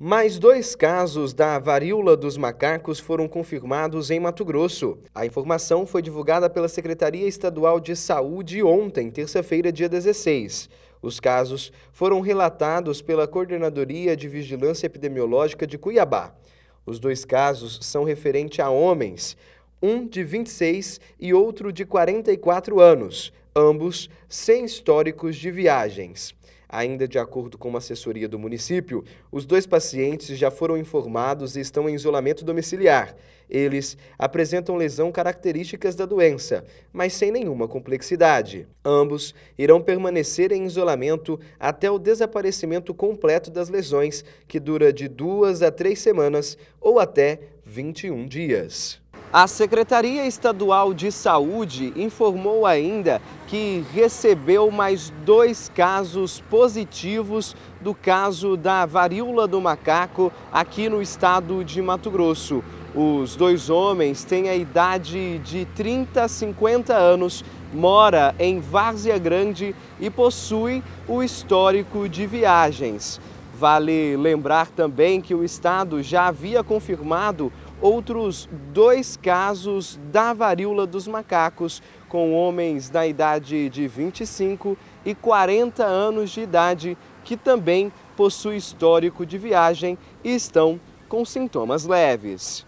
Mais dois casos da varíola dos macacos foram confirmados em Mato Grosso. A informação foi divulgada pela Secretaria Estadual de Saúde ontem, terça-feira, dia 16. Os casos foram relatados pela Coordenadoria de Vigilância Epidemiológica de Cuiabá. Os dois casos são referente a homens um de 26 e outro de 44 anos, ambos sem históricos de viagens. Ainda de acordo com uma assessoria do município, os dois pacientes já foram informados e estão em isolamento domiciliar. Eles apresentam lesão características da doença, mas sem nenhuma complexidade. Ambos irão permanecer em isolamento até o desaparecimento completo das lesões, que dura de duas a três semanas ou até 21 dias. A Secretaria Estadual de Saúde informou ainda que recebeu mais dois casos positivos do caso da varíola do macaco aqui no estado de Mato Grosso. Os dois homens têm a idade de 30 a 50 anos, mora em Várzea Grande e possui o histórico de viagens. Vale lembrar também que o estado já havia confirmado outros dois casos da varíola dos macacos, com homens da idade de 25 e 40 anos de idade, que também possuem histórico de viagem e estão com sintomas leves.